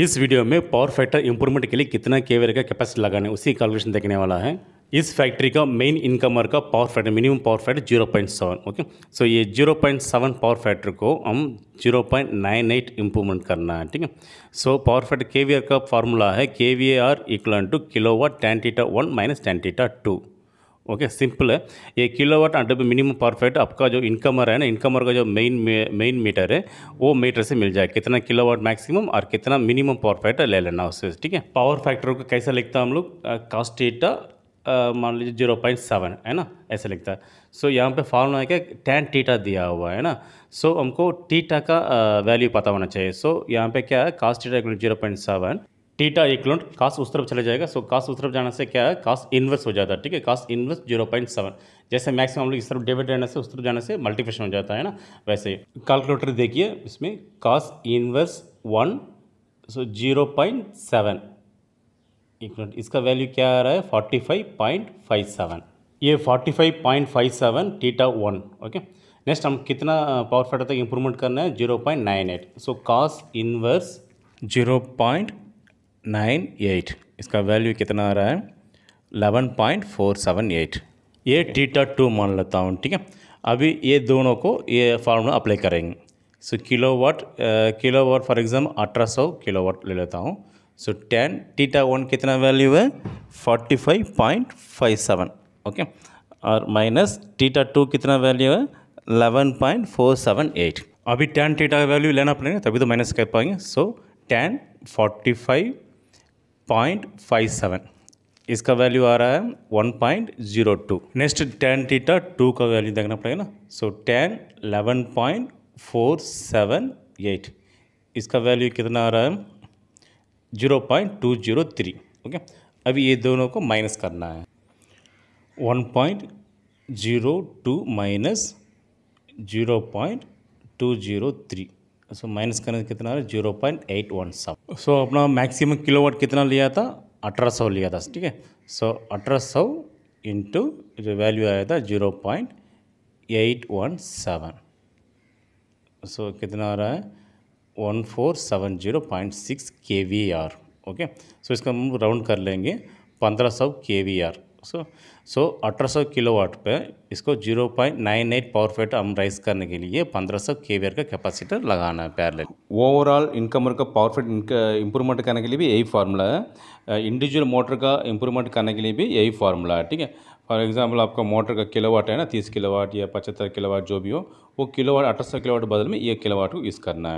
इस वीडियो में power factor improvement के लिए कितना केवर का कैपेसिटी लगाने उसी कैलकुलेशन देखने वाला है इस फैक्ट्री का मेन इनकमर का power factor minimum power factor zero point seven okay so ये zero point seven power factor को हम zero point nine eight improvement करना है ठीक है सो पावर फैक्टर केवीआर का फार्मूला है KVAR R equal to kilo watt tan theta one minus tan theta two okay simple है ये किलोवाट अंडर मिनिमम परफेक्ट आपका जो इनकमर है ना इनकमर का जो मेन मेन मीटर है वो मीटर से मिल जाए कितना किलोवाट मैक्सिमम और कितना मिनिमम परफेक्ट ले लेना उससे ठीक है पावर फैक्टर को कैसा लिखता है हम लोग कास्ट एटा मान लीजिए जीरो पॉइंट सेवन है ना ऐसे लिखता है सो so, यहाँ पे फार्मूला है क्या टेन टीटा दिया हुआ है ना सो so, हमको टीटा का वैल्यू पता होना चाहिए सो so, यहाँ पे क्या है cos theta zero point seven theta equal cos उस तरफ चला जाएगा सो कास उस तरफ जाने से क्या है कास इन्वर्स हो जाता है ठीक है cos inverse zero point seven जैसे मैक्सिमम हम लोग इस तरफ डेबिट रहने से उस तरफ जाने से मल्टीप्लेशन हो जाता है ना वैसे कैलकुलेटर देखिए इसमें cos inverse one so zero point seven equal इसका वैल्यू क्या आ रहा है forty five point five seven ये forty five point five seven theta one okay next हम कितना पावर फैक्टर तक इम्प्रूवमेंट करना है zero point nine eight so cos inverse zero point nine eight इसका वैल्यू कितना आ रहा है eleven point four seven eight ये टीटा टू मान लेता हूँ ठीक है अभी ये दोनों को ये फार्मूला अप्लाई करेंगे so kilo watt kilo watt for example अठारह सौ किलो वाट ले लेता हूँ सो टेन टीटा वन कितना वैल्यू है forty five point five seven okay और माइनस टीटा टू कितना वैल्यू है eleven point four seven eight अभी टेन टीटा का वैल्यू लेना पड़ेगा तभी तो माइनस कर पाएंगे so tan forty five point five seven इसका वैल्यू आ रहा है one point zero to next tan theta two का वैल्यू देखना पड़ेगा ना so tan eleven point four seven eight इसका वैल्यू कितना आ रहा है zero point two zero three okay अभी ये दोनों को माइनस करना है one point zero two minus zero point two zero three so minus करने कितना है जीरो पॉइंट एट वन सब सो अपना मैक्सिमम किलोवाट कितना लिया था अठारह सौ लिया था ठीक है सो अठारह सौ इंटू जो वैल्यू आया था zero point eight one seven so कितना आ रहा है one four seven zero point six K V R okay so इसका हम राउंड कर लेंगे पंद्रह सौ के वी आर सो सो अठारह किलोवाट पे इसको zero point nine eight power factor हम राइज करने के लिए पंद्रह सौ का कैपेसिटर लगाना है पैरल ओवरऑल इनकम का पावर फेट इनका इंप्रूवमेंट करने के लिए भी यही फार्मूला है इंडिविजुअल uh, मोटर का इंप्रूवमेंट करने के लिए भी यही फार्मूला है ठीक है फॉर एग्जाम्पल आपका मोटर का किलोवाट है ना तीस किलोवाट या पचहत्तर किलोवाट जो भी हो वो किलोवाट अठारह सौ किलोवाट बदल में ये किलोवाट को यूज़ करना है